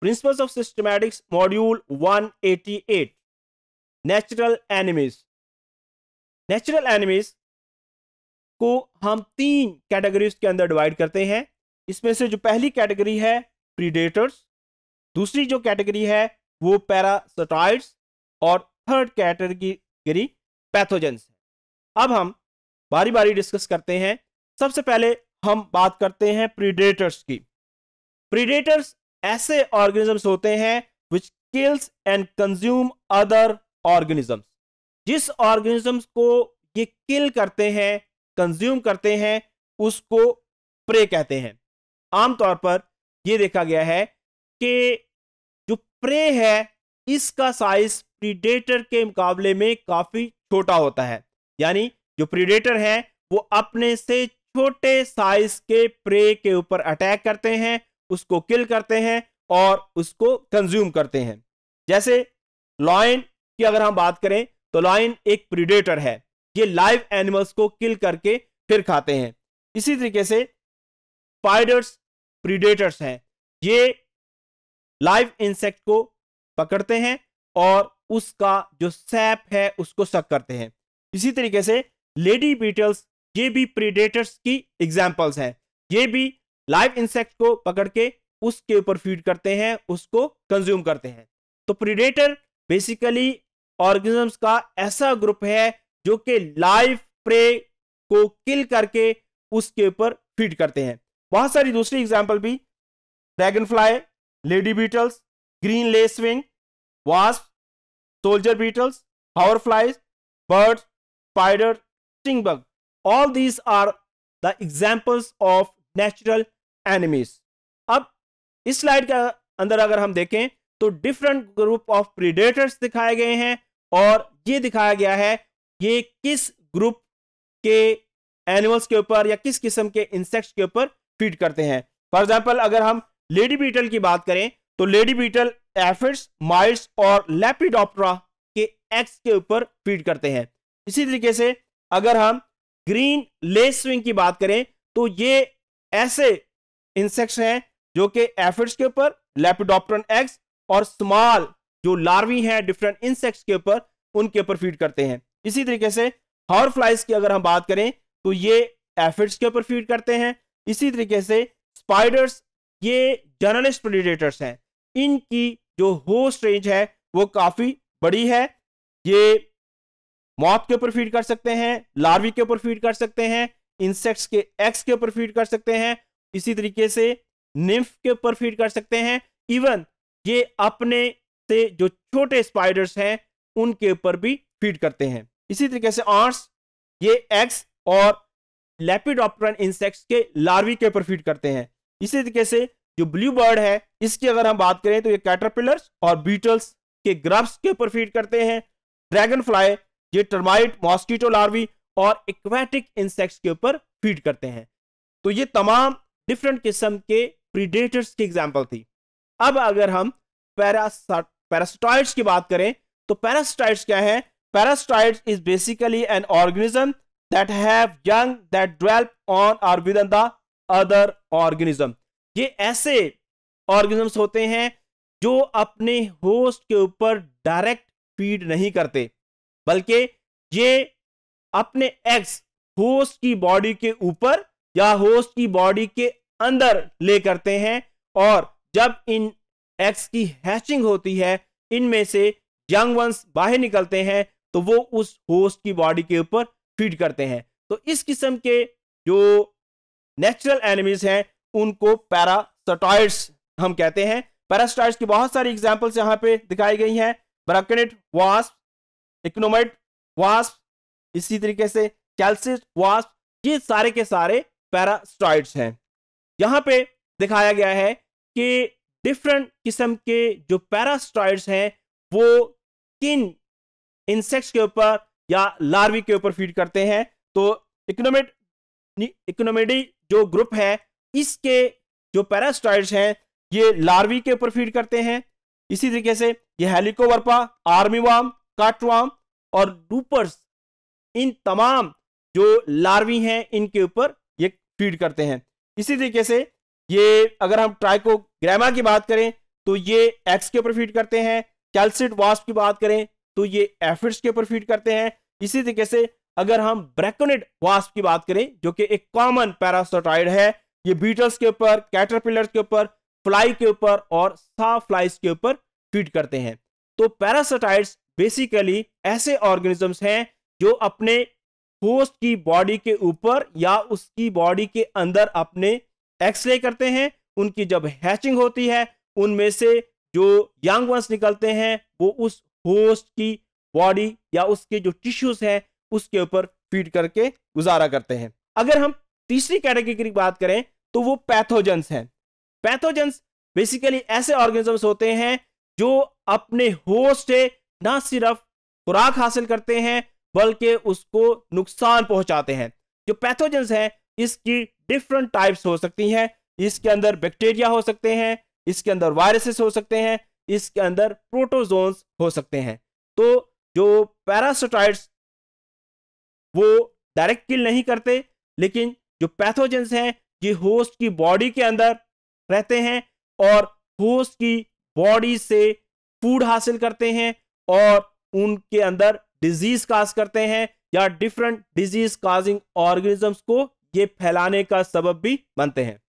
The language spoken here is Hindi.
Principles of systematics module 188 natural enemies natural enemies को हम तीन कैटेगरीज के अंदर डिवाइड करते हैं इसमें से जो पहली कैटेगरी है प्रीडेटर्स दूसरी जो कैटेगरी है वो पैरासटाइड्स और थर्ड कैटेगरी पैथोजेंस अब हम बारी बारी डिस्कस करते हैं सबसे पहले हम बात करते हैं प्रीडेटर्स की प्रीडेटर्स ऐसे ऑर्गेनिजम्स होते हैं which kills and consume other organisms जिस ऑर्गेनिजम्स को ये किल करते हैं कंज्यूम करते हैं उसको प्रे कहते हैं आमतौर पर यह देखा गया है कि जो प्रे है इसका साइज प्रीडेटर के मुकाबले में काफी छोटा होता है यानी जो प्रीडेटर है वो अपने से छोटे साइज के प्रे के ऊपर अटैक करते हैं उसको किल करते हैं और उसको कंज्यूम करते हैं जैसे लॉयन की अगर हम बात करें तो लॉयन एक प्रीडेटर है ये लाइव एनिमल्स को किल करके फिर खाते हैं इसी तरीके से स्पाइडर्स प्रीडेटर्स हैं ये लाइव इंसेक्ट को पकड़ते हैं और उसका जो सैप है उसको सक करते हैं इसी तरीके से लेडी बीटल्स ये भी प्रीडेटर्स की एग्जाम्पल्स हैं ये भी लाइव इंसेक्ट को पकड़ के उसके ऊपर फीड करते हैं उसको कंज्यूम करते हैं तो प्रीडेटर बेसिकली ऑर्गेनिजम्स का ऐसा ग्रुप है जो कि लाइव प्रे को किल करके उसके ऊपर फीड करते हैं बहुत सारी दूसरी एग्जाम्पल भी dragonfly lady beetles green lacewing wasp soldier beetles hoverflies birds, spider, stingbugs. All these are the examples of natural enemies अब इस स्लाइड के अंदर अगर हम देखें तो डिफरेंट ग्रुप ऑफ प्रीडेटर्स दिखाए गए हैं और ये दिखाया गया है ये किस ग्रुप के एनिमल्स के ऊपर या किस किस्म के इंसेक्ट्स के ऊपर फीड करते हैं फॉर एग्जाम्पल अगर हम लेडी बीटल की बात करें तो लेडी बीटल एफिड्स माइल्स और लेपिडोप्टरा के एक्स के ऊपर फीड करते हैं इसी तरीके से अगर हम ग्रीन लेस स्विंग की बात करें तो ये ऐसे इंसेक्ट्स हैं जो कि एफिड्स के ऊपर लेपिडोप्टन एग्स और स्मॉल जो लार्वी हैं डिफरेंट इंसेक्ट्स के ऊपर उनके ऊपर फीड करते हैं इसी तरीके से हॉर फ्लाइज की अगर हम बात करें तो ये एफिड्स के ऊपर फीड करते हैं इसी तरीके से स्पाइडर्स ये जर्नलिस्ट प्रीडेटर्स हैं इनकी जो होस्ट रेंज है वो काफ़ी बड़ी है ये मौत के ऊपर फीड कर सकते हैं लार्वी के ऊपर फीड कर सकते हैं इंसेक्ट्स के एक्स के ऊपर फीड कर सकते हैं इसी तरीके से निम्फ के ऊपर फीड कर सकते हैं इवन ये अपने से जो छोटे स्पाइडर्स हैं उनके ऊपर भी फीड करते हैं इसी तरीके से आर्ट्स ये एग्स और लेपिडॉप्टरन इंसेक्ट्स के लार्वी के ऊपर फीड करते हैं इसी तरीके से जो ब्लू बर्ड है इसकी अगर हम बात करें तो ये कैटरपिलर्स और बीटल्स के ग्रब्स के ऊपर फीड करते हैं ड्रैगन फ्लाई ये टर्माइट मॉस्किटो लार्वी और इक्वेटिक इंसेक्ट्स के ऊपर फीड करते हैं तो ये तमाम डिफरेंट किस्म के प्रीडेटर्स की एग्जाम्पल थी अब अगर हम पैरासाइट्स की बात करें तो पैरासाइट्स क्या है parasites is basically an organism that have young that dwell on or within the other organism ये ऐसे ऑर्गेनिजम्स होते हैं जो अपने होस्ट के ऊपर डायरेक्ट फीड नहीं करते बल्कि ये अपने एग्स होस्ट की बॉडी के ऊपर या होस्ट की बॉडी के अंदर ले करते हैं और जब इन एक्स की हैचिंग होती है इनमें से यंग वंस बाहर निकलते हैं तो वो उस होस्ट की बॉडी के ऊपर फीड करते हैं तो इस किस्म के जो नेचुरल एनिमीज हैं उनको पैरासटॉइड्स हम कहते हैं पैरास्टाइड्स की बहुत सारी एग्जाम्पल्स यहाँ पे दिखाई गई हैं ब्रकनेट वास्प इक्नोमेट वास्प इसी तरीके से कैल्सिस वास्प ये सारे के सारे पैरास्टॉइड्स हैं यहां पे दिखाया गया है कि डिफरेंट किस्म के जो पैरास्ट्राइड्स हैं वो किन इंसेक्ट्स के ऊपर या लार्वी के ऊपर फीड करते हैं तो इकोनोमेट इकोनोमेडी जो ग्रुप है इसके जो पैरास्ट्राइड्स हैं ये लार्वी के ऊपर फीड करते हैं इसी तरीके से ये हेलिकोवर्पा वाम काटवाम और डूपर्स इन तमाम जो लार्वी हैं इनके ऊपर ये फीड करते हैं इसी तरीके से ये अगर हम ट्राइको ग्रामा की बात करें तो ये एक्स के ऊपर फीड करते हैं कैल्सिड वास्प की बात करें तो ये एफिड्स के ऊपर फीड करते हैं इसी तरीके से अगर हम ब्रैकोनिड वास्प की बात करें जो कि एक कॉमन पैरासोटाइड है ये बीटल्स के ऊपर कैटरपिलर के ऊपर फ्लाई के ऊपर और सा फ्लाइज के ऊपर फीड करते हैं तो पैरासोटाइड्स बेसिकली ऐसे ऑर्गेनिजम्स हैं जो अपने होस्ट की बॉडी के ऊपर या उसकी बॉडी के अंदर अपने एक्सरे करते हैं उनकी जब हैचिंग होती है उनमें से जो यंग वंस निकलते हैं वो उस होस्ट की बॉडी या उसके जो टिश्यूज हैं उसके ऊपर फीड करके गुजारा करते हैं अगर हम तीसरी कैटेगरी की बात करें तो वो पैथोजेंस हैं पैथोजेंस बेसिकली ऐसे ऑर्गेनिजम्स होते हैं जो अपने होस्ट से ना सिर्फ खुराक हासिल करते हैं बल्कि उसको नुकसान पहुंचाते हैं जो पैथोजेंस हैं इसकी डिफरेंट टाइप्स हो सकती हैं इसके अंदर बैक्टीरिया हो सकते हैं इसके अंदर वायरसेस हो सकते हैं इसके अंदर प्रोटोजोन्स हो सकते हैं तो जो पैरासोटाइड्स वो डायरेक्ट किल नहीं करते लेकिन जो पैथोजेंस हैं ये होस्ट की बॉडी के अंदर रहते हैं और होस्ट की बॉडी से फूड हासिल करते हैं और उनके अंदर डिजीज काज करते हैं या डिफरेंट डिजीज काजिंग ऑर्गेनिजम्स को ये फैलाने का सबब भी बनते हैं